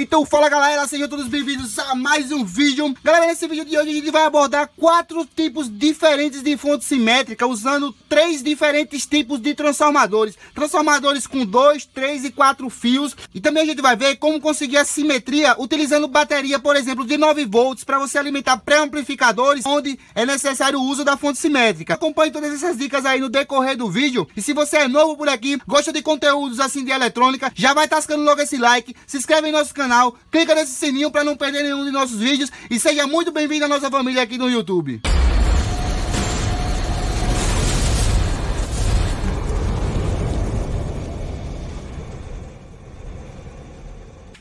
Então fala galera, sejam todos bem-vindos a mais um vídeo. Galera, nesse vídeo de hoje a gente vai abordar quatro tipos diferentes de fonte simétrica, usando três diferentes tipos de transformadores. Transformadores com dois, três e quatro fios. E também a gente vai ver como conseguir a simetria utilizando bateria, por exemplo, de 9 volts, para você alimentar pré-amplificadores, onde é necessário o uso da fonte simétrica. Acompanhe todas essas dicas aí no decorrer do vídeo. E se você é novo por aqui, gosta de conteúdos assim de eletrônica, já vai tascando logo esse like, se inscreve em nosso canal canal, clica nesse sininho para não perder nenhum de nossos vídeos e seja muito bem-vindo à nossa família aqui no YouTube.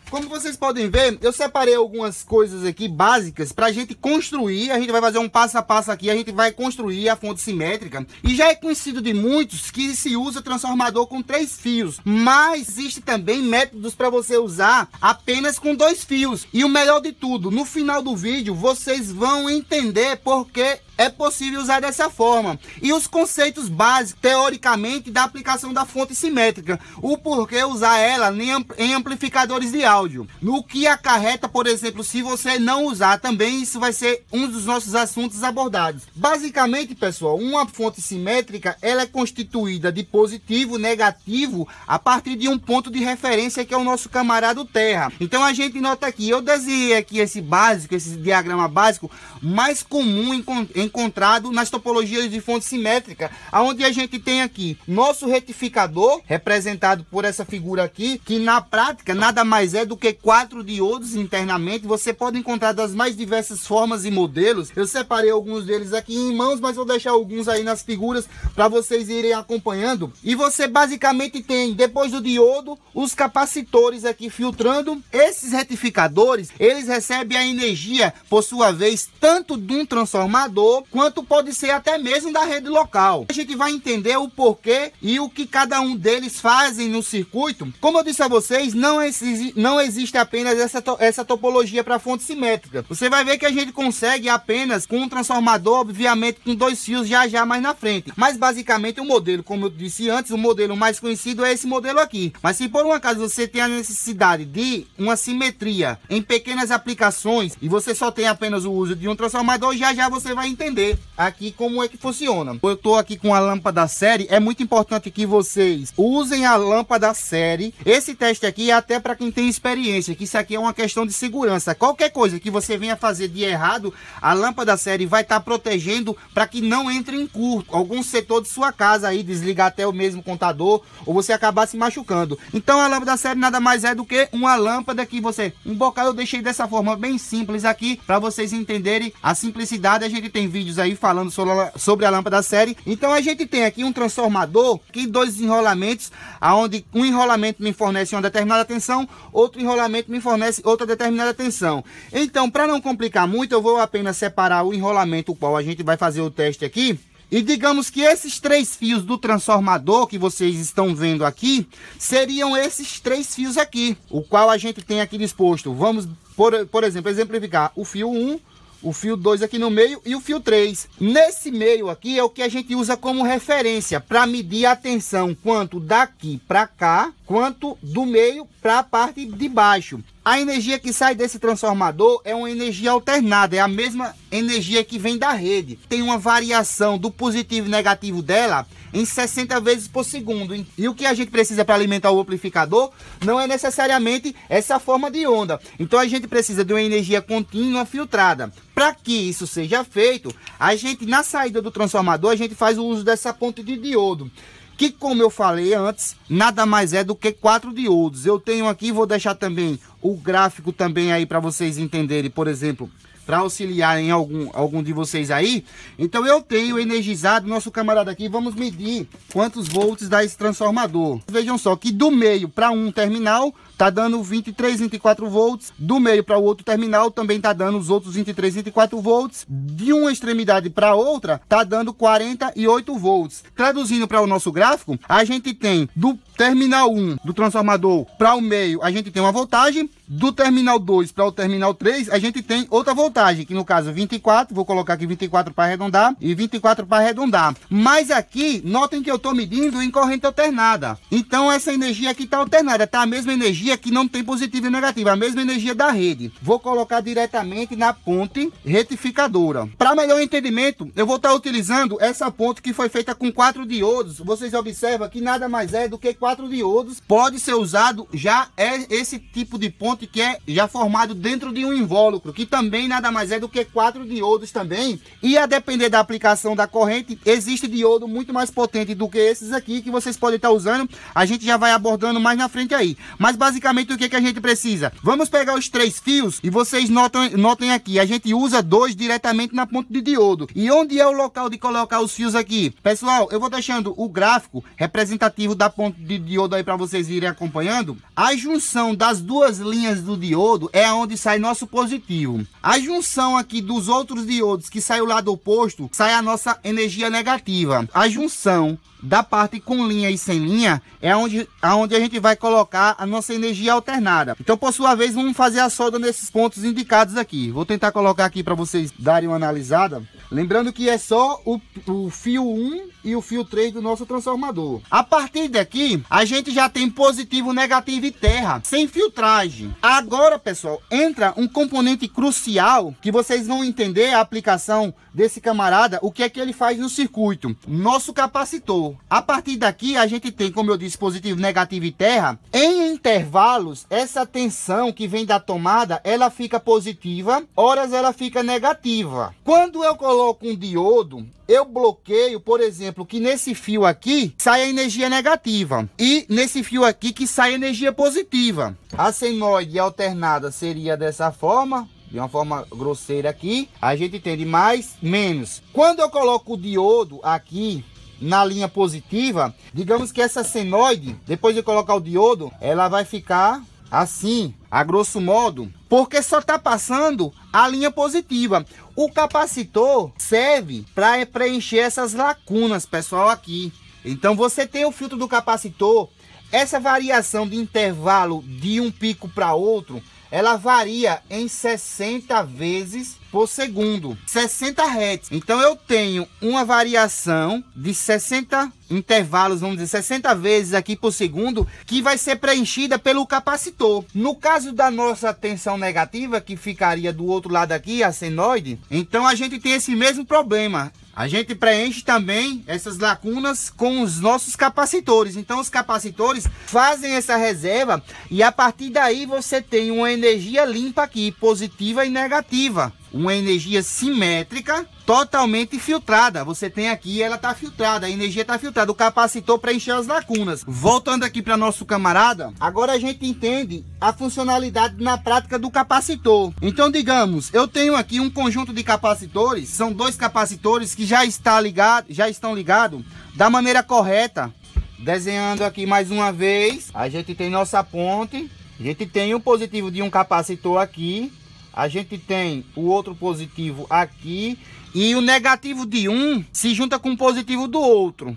Como vocês podem ver, eu separei algumas coisas aqui básicas para a gente construir. A gente vai fazer um passo a passo aqui, a gente vai construir a fonte simétrica. E já é conhecido de muitos que se usa transformador com três fios. Mas existe também métodos para você usar apenas com dois fios. E o melhor de tudo, no final do vídeo vocês vão entender por que é possível usar dessa forma. E os conceitos básicos, teoricamente, da aplicação da fonte simétrica. O porquê usar ela em amplificadores de áudio áudio. No que acarreta, por exemplo, se você não usar também, isso vai ser um dos nossos assuntos abordados. Basicamente, pessoal, uma fonte simétrica, ela é constituída de positivo, negativo, a partir de um ponto de referência que é o nosso camarada Terra. Então a gente nota aqui, eu desenhei aqui esse básico, esse diagrama básico, mais comum encontrado nas topologias de fonte simétrica, aonde a gente tem aqui nosso retificador, representado por essa figura aqui, que na prática nada mais é do que quatro diodos internamente. Você pode encontrar das mais diversas formas e modelos. Eu separei alguns deles aqui em mãos, mas vou deixar alguns aí nas figuras para vocês irem acompanhando. E você basicamente tem, depois do diodo, os capacitores aqui filtrando. Esses retificadores, eles recebem a energia, por sua vez, tanto de um transformador, quanto pode ser até mesmo da rede local. A gente vai entender o porquê e o que cada um deles fazem no circuito. Como eu disse a vocês, não existe, não não existe apenas essa, to essa topologia para fonte simétrica. Você vai ver que a gente consegue apenas com um transformador, obviamente com dois fios já já mais na frente. Mas basicamente o modelo, como eu disse antes, o modelo mais conhecido é esse modelo aqui. Mas se por um acaso você tem a necessidade de uma simetria em pequenas aplicações e você só tem apenas o uso de um transformador, já já você vai entender aqui como é que funciona. Eu estou aqui com a lâmpada série, é muito importante que vocês usem a lâmpada série. Esse teste aqui é até para quem tem experiência experiência, que isso aqui é uma questão de segurança. Qualquer coisa que você venha fazer de errado, a lâmpada série vai estar tá protegendo para que não entre em curto algum setor de sua casa aí, desligar até o mesmo contador ou você acabar se machucando. Então a lâmpada série nada mais é do que uma lâmpada que você... Um bocado eu deixei dessa forma bem simples aqui para vocês entenderem a simplicidade. A gente tem vídeos aí falando sobre a lâmpada série. Então a gente tem aqui um transformador que dois enrolamentos, aonde um enrolamento me fornece uma determinada tensão, outro outro enrolamento me fornece outra determinada tensão. Então, para não complicar muito, eu vou apenas separar o enrolamento, o qual a gente vai fazer o teste aqui. E digamos que esses três fios do transformador que vocês estão vendo aqui, seriam esses três fios aqui, o qual a gente tem aqui disposto. Vamos, por, por exemplo, exemplificar o fio 1, o fio 2 aqui no meio e o fio 3. Nesse meio aqui é o que a gente usa como referência para medir a tensão, quanto daqui para cá, quanto do meio para a parte de baixo. A energia que sai desse transformador é uma energia alternada, é a mesma energia que vem da rede. Tem uma variação do positivo e negativo dela em 60 vezes por segundo. E o que a gente precisa para alimentar o amplificador não é necessariamente essa forma de onda. Então a gente precisa de uma energia contínua filtrada. Para que isso seja feito, a gente na saída do transformador a gente faz o uso dessa ponte de diodo que como eu falei antes, nada mais é do que quatro diodos. Eu tenho aqui, vou deixar também o gráfico também aí para vocês entenderem, por exemplo, para auxiliar em algum, algum de vocês aí. Então eu tenho energizado nosso camarada aqui. Vamos medir quantos volts dá esse transformador. Vejam só que do meio para um terminal tá dando 23, 24 volts. Do meio para o outro terminal também tá dando os outros 23, 24 volts. De uma extremidade para outra tá dando 48 volts. Traduzindo para o nosso gráfico, a gente tem do terminal 1 do transformador para o meio, a gente tem uma voltagem. Do terminal 2 para o terminal 3, a gente tem outra voltagem, que no caso 24, é vou colocar aqui 24 para arredondar e 24 para arredondar. Mas aqui, notem que eu estou medindo em corrente alternada. Então essa energia aqui está alternada, está a mesma energia energia que não tem positiva e negativa, a mesma energia da rede. Vou colocar diretamente na ponte retificadora. Para melhor entendimento, eu vou estar tá utilizando essa ponte que foi feita com quatro diodos. Vocês observam que nada mais é do que quatro diodos. Pode ser usado já é esse tipo de ponte que é já formado dentro de um invólucro, que também nada mais é do que quatro diodos também. E a depender da aplicação da corrente, existe diodo muito mais potente do que esses aqui que vocês podem estar tá usando. A gente já vai abordando mais na frente aí. Mas basicamente basicamente o que, é que a gente precisa? Vamos pegar os três fios e vocês notam, notem aqui, a gente usa dois diretamente na ponta de diodo. E onde é o local de colocar os fios aqui? Pessoal, eu vou deixando o gráfico representativo da ponta de diodo aí para vocês irem acompanhando. A junção das duas linhas do diodo é onde sai nosso positivo. A junção aqui dos outros diodos que sai o lado oposto, sai a nossa energia negativa. A junção da parte com linha e sem linha é onde, onde a gente vai colocar a nossa energia alternada. Então, por sua vez, vamos fazer a solda nesses pontos indicados aqui. Vou tentar colocar aqui para vocês darem uma analisada. Lembrando que é só o, o fio 1 e o fio 3 do nosso transformador. A partir daqui, a gente já tem positivo, negativo e terra, sem filtragem. Agora, pessoal, entra um componente crucial que vocês vão entender a aplicação desse camarada, o que é que ele faz no circuito. Nosso capacitor. A partir daqui, a gente tem, como eu disse, positivo, negativo e terra. Em intervalos, essa tensão que vem da tomada, ela fica positiva, horas ela fica negativa. Quando eu coloco um diodo, eu bloqueio, por exemplo, que nesse fio aqui sai a energia negativa e nesse fio aqui que sai a energia positiva. A senoide alternada seria dessa forma, de uma forma grosseira aqui, a gente tem de mais, menos. Quando eu coloco o diodo aqui, na linha positiva, digamos que essa senoide, depois de colocar o diodo, ela vai ficar assim, a grosso modo, porque só está passando a linha positiva. O capacitor serve para preencher essas lacunas, pessoal, aqui. Então você tem o filtro do capacitor, essa variação de intervalo de um pico para outro, ela varia em 60 vezes por segundo, 60 Hz. Então eu tenho uma variação de 60 intervalos, vamos dizer, 60 vezes aqui por segundo, que vai ser preenchida pelo capacitor. No caso da nossa tensão negativa, que ficaria do outro lado aqui, a senoide, então a gente tem esse mesmo problema. A gente preenche também essas lacunas com os nossos capacitores. Então os capacitores fazem essa reserva e a partir daí você tem uma energia limpa aqui, positiva e negativa uma energia simétrica, totalmente filtrada. Você tem aqui, ela está filtrada, a energia está filtrada, o capacitor para encher as lacunas. Voltando aqui para nosso camarada, agora a gente entende a funcionalidade na prática do capacitor. Então, digamos, eu tenho aqui um conjunto de capacitores, são dois capacitores que já está ligado, já estão ligados da maneira correta. Desenhando aqui mais uma vez, a gente tem nossa ponte, a gente tem o positivo de um capacitor aqui, a gente tem o outro positivo aqui e o negativo de um se junta com o positivo do outro.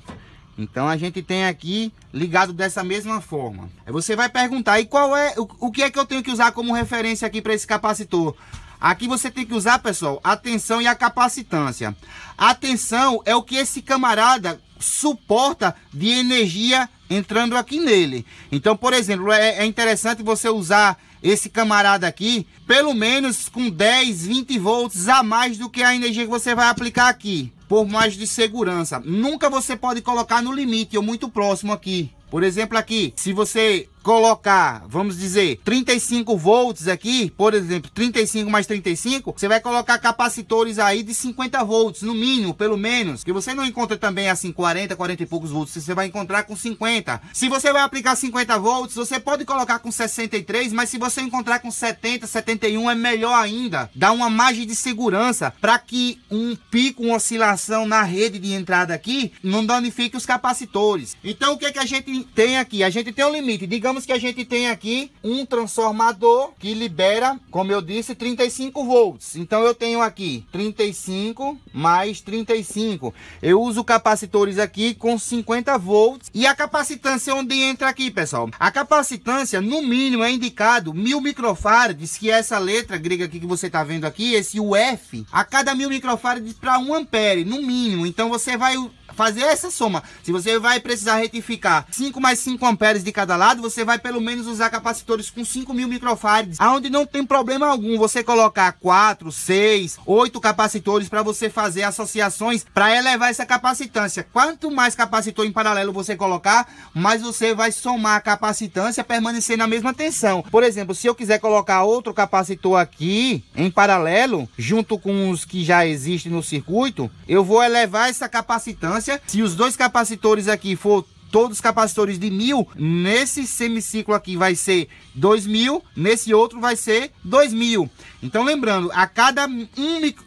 Então a gente tem aqui ligado dessa mesma forma. Aí você vai perguntar, e qual é o, o que é que eu tenho que usar como referência aqui para esse capacitor? Aqui você tem que usar, pessoal, a tensão e a capacitância. A tensão é o que esse camarada suporta de energia entrando aqui nele. Então, por exemplo, é, é interessante você usar esse camarada aqui, pelo menos com 10, 20 volts a mais do que a energia que você vai aplicar aqui, por mais de segurança. Nunca você pode colocar no limite ou muito próximo aqui. Por exemplo aqui, se você colocar, vamos dizer, 35 volts aqui, por exemplo, 35 mais 35, você vai colocar capacitores aí de 50 volts, no mínimo, pelo menos, que você não encontra também assim 40, 40 e poucos volts, você vai encontrar com 50. Se você vai aplicar 50 volts, você pode colocar com 63, mas se você encontrar com 70, 71 é melhor ainda, dá uma margem de segurança para que um pico, uma oscilação na rede de entrada aqui não danifique os capacitores. Então o que é que a gente tem aqui? A gente tem um limite, digamos Digamos que a gente tem aqui um transformador que libera, como eu disse, 35 volts. Então eu tenho aqui 35 mais 35. Eu uso capacitores aqui com 50 volts. E a capacitância onde entra aqui, pessoal? A capacitância, no mínimo, é indicado mil microfarads, que é essa letra grega aqui que você está vendo aqui, esse UF, a cada mil microfarads para 1 ampere, no mínimo. Então você vai fazer essa soma. Se você vai precisar retificar 5 mais 5 amperes de cada lado, você vai pelo menos usar capacitores com 5 mil microfarads, aonde não tem problema algum você colocar 4, 6, 8 capacitores para você fazer associações para elevar essa capacitância. Quanto mais capacitor em paralelo você colocar, mais você vai somar a capacitância permanecer na mesma tensão. Por exemplo, se eu quiser colocar outro capacitor aqui em paralelo, junto com os que já existem no circuito, eu vou elevar essa capacitância potência. Se os dois capacitores aqui for todos os capacitores de mil nesse semiciclo aqui vai ser dois mil nesse outro vai ser dois mil Então lembrando, a cada um,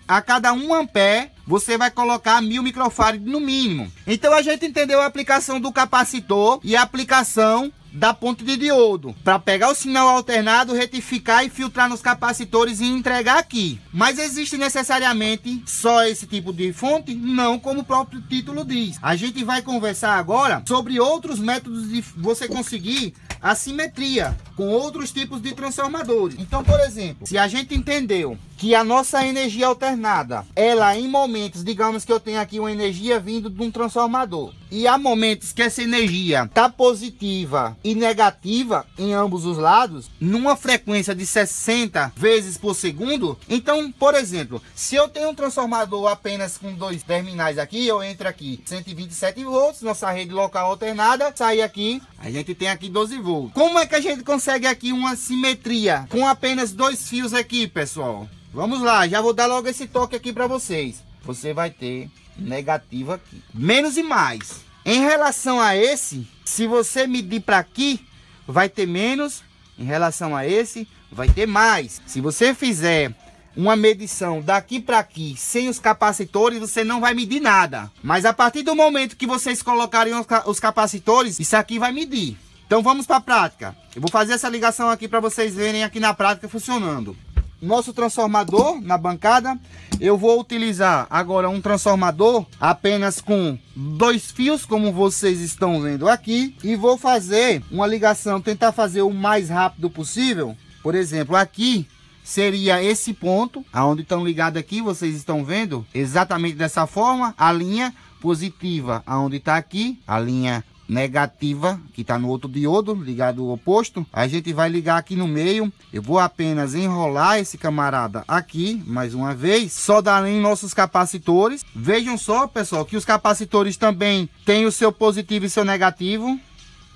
a cada um ampere você vai colocar mil microfarads no mínimo. Então a gente entendeu a aplicação do capacitor e a aplicação da ponte de diodo, para pegar o sinal alternado, retificar e filtrar nos capacitores e entregar aqui. Mas existe necessariamente só esse tipo de fonte? Não, como o próprio título diz. A gente vai conversar agora sobre outros métodos de você conseguir assimetria com outros tipos de transformadores. Então, por exemplo, se a gente entendeu que a nossa energia alternada, ela em momentos, digamos que eu tenho aqui uma energia vindo de um transformador. E há momentos que essa energia tá positiva e negativa em ambos os lados, numa frequência de 60 vezes por segundo. Então, por exemplo, se eu tenho um transformador apenas com dois terminais aqui, eu entro aqui 127 volts, nossa rede local alternada, sai aqui, a gente tem aqui 12 volts. Como é que a gente consegue aqui uma simetria com apenas dois fios aqui, pessoal? Vamos lá, já vou dar logo esse toque aqui para vocês. Você vai ter negativo aqui. Menos e mais. Em relação a esse, se você medir para aqui, vai ter menos. Em relação a esse, vai ter mais. Se você fizer uma medição daqui para aqui sem os capacitores, você não vai medir nada. Mas a partir do momento que vocês colocarem os capacitores, isso aqui vai medir. Então vamos para a prática. Eu vou fazer essa ligação aqui para vocês verem aqui na prática funcionando nosso transformador na bancada. Eu vou utilizar agora um transformador apenas com dois fios, como vocês estão vendo aqui. E vou fazer uma ligação, tentar fazer o mais rápido possível. Por exemplo, aqui seria esse ponto, aonde estão ligados aqui, vocês estão vendo? Exatamente dessa forma, a linha positiva aonde está aqui, a linha negativa, que está no outro diodo, ligado ao oposto. A gente vai ligar aqui no meio. Eu vou apenas enrolar esse camarada aqui, mais uma vez. em nossos capacitores. Vejam só, pessoal, que os capacitores também têm o seu positivo e seu negativo.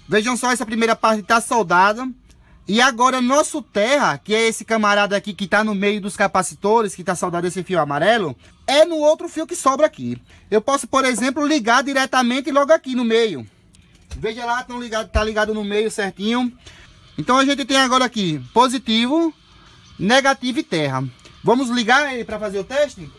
Vejam só, essa primeira parte está soldada. E agora nosso terra, que é esse camarada aqui que está no meio dos capacitores, que está soldado esse fio amarelo, é no outro fio que sobra aqui. Eu posso, por exemplo, ligar diretamente logo aqui no meio. Veja lá, tão ligado, tá ligado no meio certinho. Então a gente tem agora aqui positivo, negativo e terra. Vamos ligar ele para fazer o teste?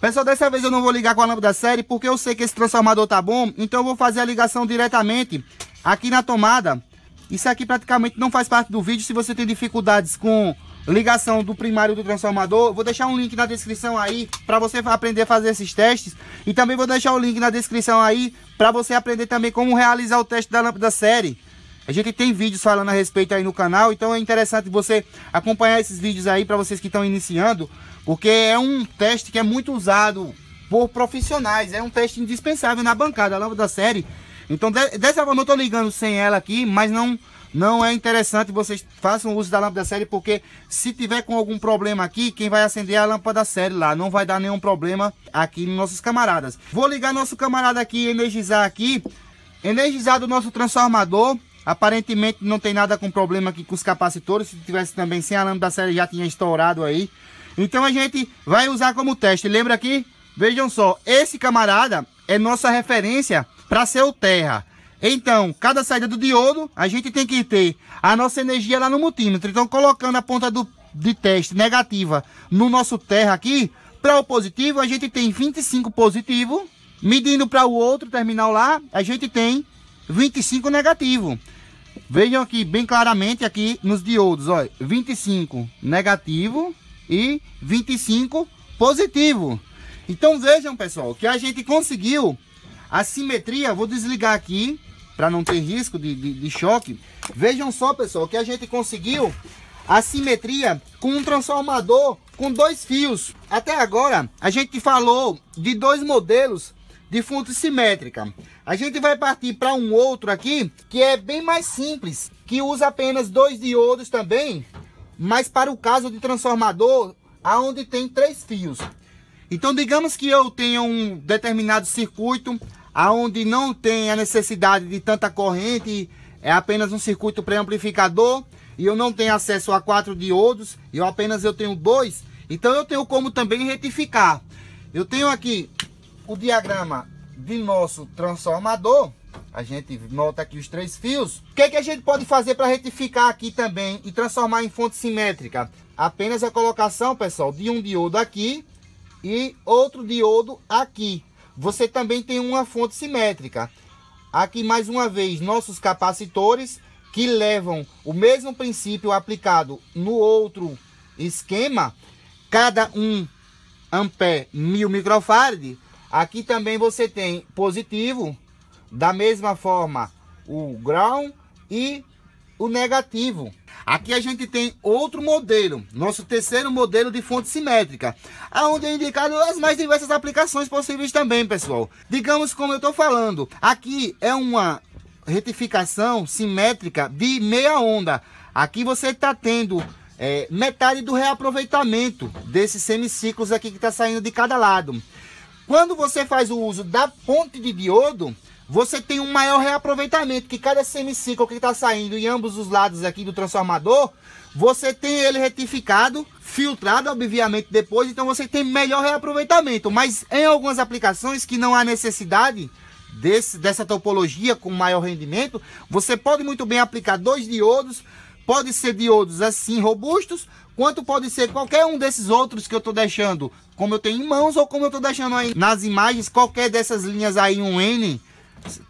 Pessoal, dessa vez eu não vou ligar com a lâmpada série porque eu sei que esse transformador tá bom. Então eu vou fazer a ligação diretamente aqui na tomada. Isso aqui praticamente não faz parte do vídeo. Se você tem dificuldades com ligação do primário do transformador. Vou deixar um link na descrição aí para você aprender a fazer esses testes. E também vou deixar o link na descrição aí para você aprender também como realizar o teste da lâmpada série. A gente tem vídeos falando a respeito aí no canal, então é interessante você acompanhar esses vídeos aí para vocês que estão iniciando, porque é um teste que é muito usado por profissionais, é um teste indispensável na bancada, a lâmpada série. Então, dessa forma eu estou ligando sem ela aqui, mas não não é interessante vocês façam uso da lâmpada série, porque se tiver com algum problema aqui, quem vai acender é a lâmpada série lá. Não vai dar nenhum problema aqui nos nossos camaradas. Vou ligar nosso camarada aqui, energizar aqui. energizar o nosso transformador. Aparentemente não tem nada com problema aqui com os capacitores. Se tivesse também sem a lâmpada série, já tinha estourado aí. Então a gente vai usar como teste. Lembra aqui? Vejam só, esse camarada é nossa referência para ser o terra. Então, cada saída do diodo, a gente tem que ter a nossa energia lá no multímetro. Então, colocando a ponta do, de teste negativa no nosso terra aqui, para o positivo, a gente tem 25 positivo. Medindo para o outro terminal lá, a gente tem 25 negativo. Vejam aqui bem claramente aqui nos diodos, ó, 25 negativo e 25 positivo. Então vejam, pessoal, que a gente conseguiu a simetria, vou desligar aqui para não ter risco de, de, de, choque. Vejam só, pessoal, que a gente conseguiu a simetria com um transformador com dois fios. Até agora, a gente falou de dois modelos de fonte simétrica. A gente vai partir para um outro aqui, que é bem mais simples, que usa apenas dois diodos também, mas para o caso de transformador, aonde tem três fios. Então, digamos que eu tenha um determinado circuito aonde não tem a necessidade de tanta corrente, é apenas um circuito pré-amplificador e eu não tenho acesso a quatro diodos, eu apenas eu tenho dois, então eu tenho como também retificar. Eu tenho aqui o diagrama de nosso transformador, a gente nota aqui os três fios. O que, é que a gente pode fazer para retificar aqui também e transformar em fonte simétrica? Apenas a colocação, pessoal, de um diodo aqui e outro diodo aqui. Você também tem uma fonte simétrica. Aqui mais uma vez nossos capacitores que levam o mesmo princípio aplicado no outro esquema, cada um ampere mil microfarad. Aqui também você tem positivo, da mesma forma o ground e o negativo. Aqui a gente tem outro modelo, nosso terceiro modelo de fonte simétrica, onde é indicado as mais diversas aplicações possíveis também, pessoal. Digamos como eu estou falando, aqui é uma retificação simétrica de meia onda. Aqui você está tendo é, metade do reaproveitamento desses semiciclos aqui que está saindo de cada lado. Quando você faz o uso da ponte de diodo, você tem um maior reaproveitamento, que cada semiciclo que está saindo em ambos os lados aqui do transformador, você tem ele retificado, filtrado, obviamente, depois, então você tem melhor reaproveitamento. Mas em algumas aplicações que não há necessidade desse, dessa topologia com maior rendimento, você pode muito bem aplicar dois diodos, pode ser diodos assim robustos, quanto pode ser qualquer um desses outros que eu estou deixando, como eu tenho em mãos ou como eu estou deixando aí nas imagens, qualquer dessas linhas aí, um N,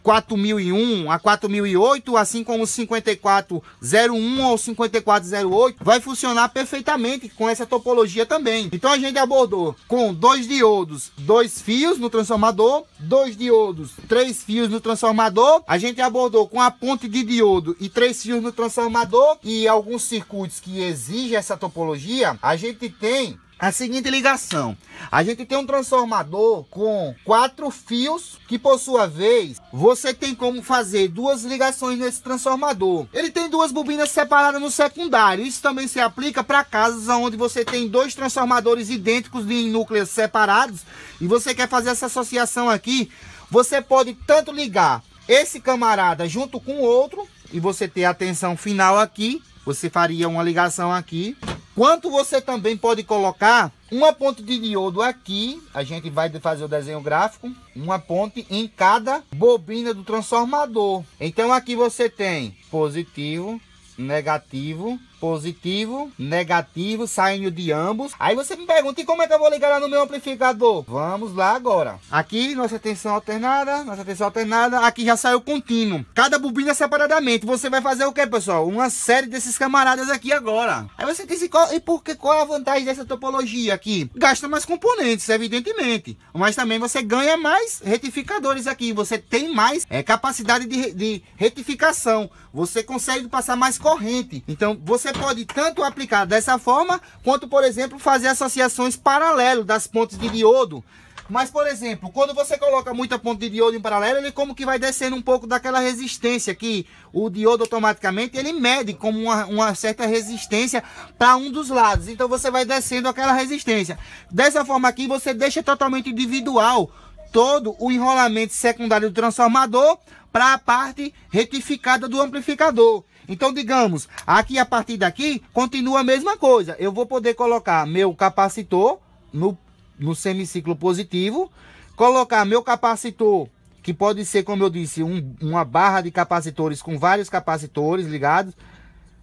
4001 a 4008, assim como 5401 ou 5408, vai funcionar perfeitamente com essa topologia também. Então a gente abordou com dois diodos, dois fios no transformador, dois diodos, três fios no transformador. A gente abordou com a ponte de diodo e três fios no transformador e alguns circuitos que exigem essa topologia. A gente tem a seguinte ligação. A gente tem um transformador com quatro fios, que por sua vez, você tem como fazer duas ligações nesse transformador. Ele tem duas bobinas separadas no secundário. Isso também se aplica para casas onde você tem dois transformadores idênticos de núcleos separados e você quer fazer essa associação aqui, você pode tanto ligar esse camarada junto com o outro e você ter a tensão final aqui, você faria uma ligação aqui Quanto você também pode colocar uma ponte de diodo aqui, a gente vai fazer o desenho gráfico, uma ponte em cada bobina do transformador. Então aqui você tem positivo, negativo, positivo, negativo, saindo de ambos. Aí você me pergunta, e como é que eu vou ligar lá no meu amplificador? Vamos lá agora. Aqui, nossa tensão alternada, nossa tensão alternada, aqui já saiu contínuo. Cada bobina separadamente. Você vai fazer o que, pessoal? Uma série desses camaradas aqui agora. Aí você diz, e, qual, e por que, qual é a vantagem dessa topologia aqui? Gasta mais componentes, evidentemente. Mas também você ganha mais retificadores aqui. Você tem mais é, capacidade de, de retificação. Você consegue passar mais corrente. Então, você pode tanto aplicar dessa forma, quanto, por exemplo, fazer associações paralelo das pontes de diodo. Mas, por exemplo, quando você coloca muita ponte de diodo em paralelo, ele como que vai descendo um pouco daquela resistência que o diodo automaticamente ele mede como uma, uma certa resistência para um dos lados. Então você vai descendo aquela resistência. Dessa forma aqui você deixa totalmente individual todo o enrolamento secundário do transformador para a parte retificada do amplificador. Então, digamos, aqui a partir daqui continua a mesma coisa. Eu vou poder colocar meu capacitor no, no semiciclo positivo, colocar meu capacitor, que pode ser, como eu disse, um, uma barra de capacitores com vários capacitores ligados,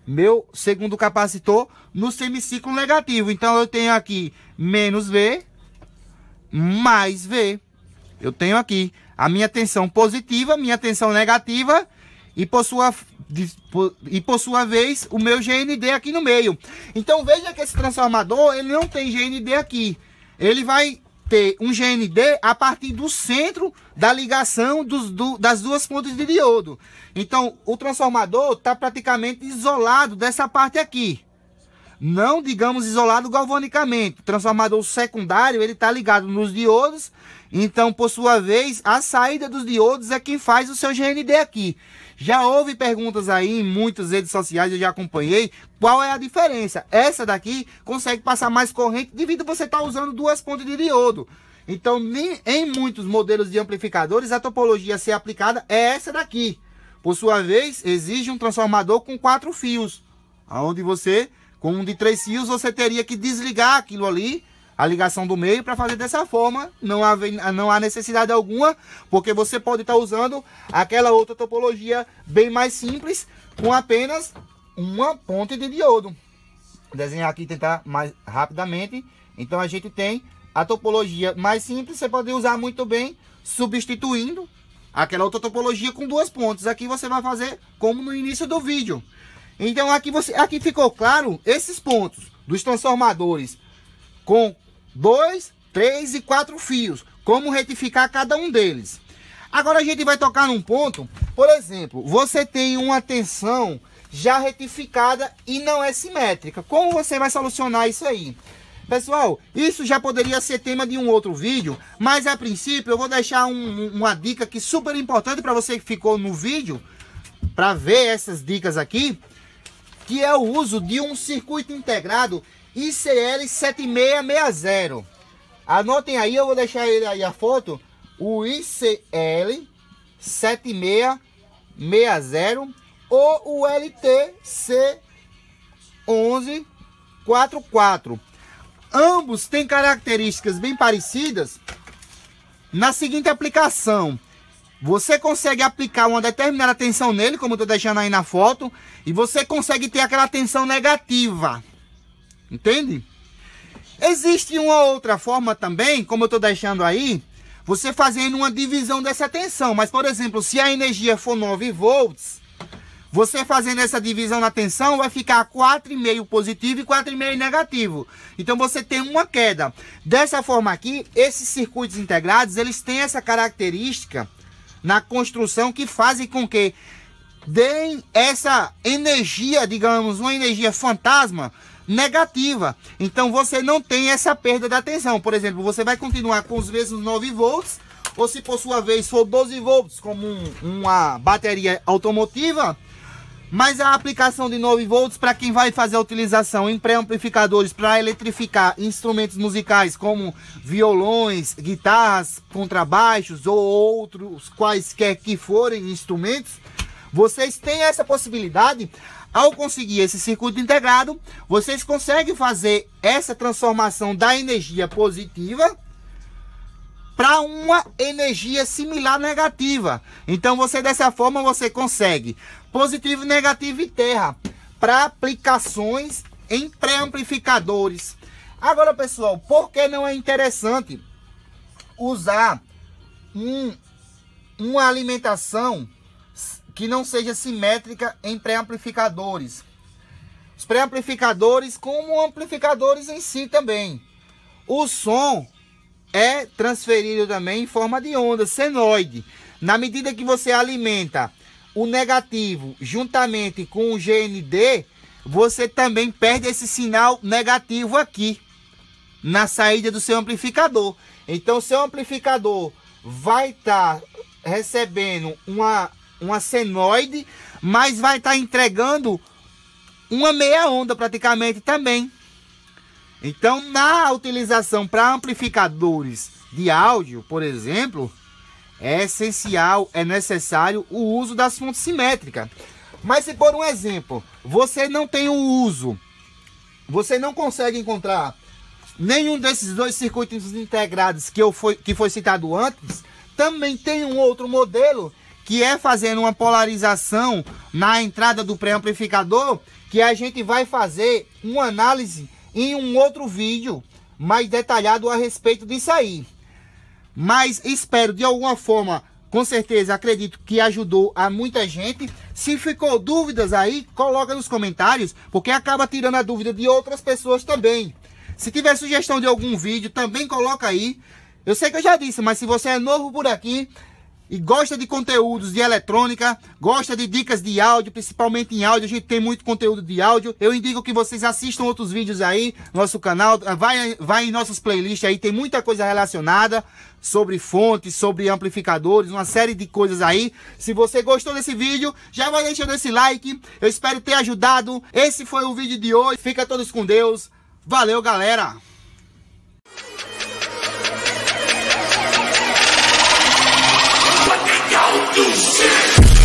meu segundo capacitor no semiciclo negativo. Então, eu tenho aqui menos V, mais V. Eu tenho aqui a minha tensão positiva, minha tensão negativa e por sua e por sua vez o meu GND aqui no meio. Então veja que esse transformador ele não tem GND aqui. Ele vai ter um GND a partir do centro da ligação dos, do, das duas pontas de diodo. Então o transformador está praticamente isolado dessa parte aqui. Não digamos isolado galvanicamente. O transformador secundário ele está ligado nos diodos. Então por sua vez a saída dos diodos é quem faz o seu GND aqui. Já houve perguntas aí em muitas redes sociais, eu já acompanhei. Qual é a diferença? Essa daqui consegue passar mais corrente devido a você estar tá usando duas pontas de diodo. Então, em muitos modelos de amplificadores, a topologia a ser aplicada é essa daqui. Por sua vez, exige um transformador com quatro fios, aonde você, com um de três fios, você teria que desligar aquilo ali a ligação do meio para fazer dessa forma. Não há, não há necessidade alguma, porque você pode estar tá usando aquela outra topologia bem mais simples com apenas uma ponte de diodo. Vou desenhar aqui tentar mais rapidamente. Então a gente tem a topologia mais simples, você pode usar muito bem substituindo aquela outra topologia com duas pontes. Aqui você vai fazer como no início do vídeo. Então aqui, você, aqui ficou claro esses pontos dos transformadores com dois, três e quatro fios. Como retificar cada um deles. Agora a gente vai tocar num ponto, por exemplo, você tem uma tensão já retificada e não é simétrica. Como você vai solucionar isso aí? Pessoal, isso já poderia ser tema de um outro vídeo, mas a princípio eu vou deixar um, uma dica que super importante para você que ficou no vídeo, para ver essas dicas aqui, que é o uso de um circuito integrado ICL 7660. Anotem aí, eu vou deixar ele aí a foto. O ICL 7660 ou o LTC 1144. Ambos têm características bem parecidas na seguinte aplicação. Você consegue aplicar uma determinada tensão nele, como eu estou deixando aí na foto, e você consegue ter aquela tensão negativa. Entende? Existe uma outra forma também, como eu estou deixando aí, você fazendo uma divisão dessa tensão. Mas, por exemplo, se a energia for 9 volts, você fazendo essa divisão na tensão vai ficar 4,5 positivo e 4,5 negativo. Então você tem uma queda. Dessa forma aqui, esses circuitos integrados, eles têm essa característica na construção que fazem com que deem essa energia, digamos, uma energia fantasma negativa. Então você não tem essa perda da tensão. Por exemplo, você vai continuar com os mesmos 9 volts, ou se por sua vez for 12 volts, como um, uma bateria automotiva, mas a aplicação de 9 volts para quem vai fazer a utilização em pré-amplificadores para eletrificar instrumentos musicais como violões, guitarras, contrabaixos ou outros quaisquer que forem instrumentos, vocês têm essa possibilidade ao conseguir esse circuito integrado, vocês conseguem fazer essa transformação da energia positiva para uma energia similar negativa. Então você dessa forma você consegue positivo, negativo e terra para aplicações em pré-amplificadores. Agora pessoal, por que não é interessante usar um, uma alimentação que não seja simétrica em pré-amplificadores. Os pré-amplificadores, como amplificadores em si também. O som é transferido também em forma de onda senoide. Na medida que você alimenta o negativo juntamente com o GND, você também perde esse sinal negativo aqui na saída do seu amplificador. Então, seu amplificador vai estar tá recebendo uma uma senoide, mas vai estar tá entregando uma meia onda praticamente também. Então, na utilização para amplificadores de áudio, por exemplo, é essencial, é necessário o uso das fontes simétricas. Mas se por um exemplo, você não tem o uso, você não consegue encontrar nenhum desses dois circuitos integrados que, eu foi, que foi citado antes, também tem um outro modelo que é fazendo uma polarização na entrada do pré-amplificador, que a gente vai fazer uma análise em um outro vídeo mais detalhado a respeito disso aí. Mas espero de alguma forma, com certeza, acredito que ajudou a muita gente. Se ficou dúvidas aí, coloca nos comentários, porque acaba tirando a dúvida de outras pessoas também. Se tiver sugestão de algum vídeo, também coloca aí. Eu sei que eu já disse, mas se você é novo por aqui, e gosta de conteúdos de eletrônica, gosta de dicas de áudio, principalmente em áudio, a gente tem muito conteúdo de áudio. Eu indico que vocês assistam outros vídeos aí, nosso canal, ah, vai, vai em nossas playlists aí, tem muita coisa relacionada sobre fontes, sobre amplificadores, uma série de coisas aí. Se você gostou desse vídeo, já vai deixando esse like. Eu espero ter ajudado. Esse foi o vídeo de hoje. Fica todos com Deus. Valeu, galera! do shit.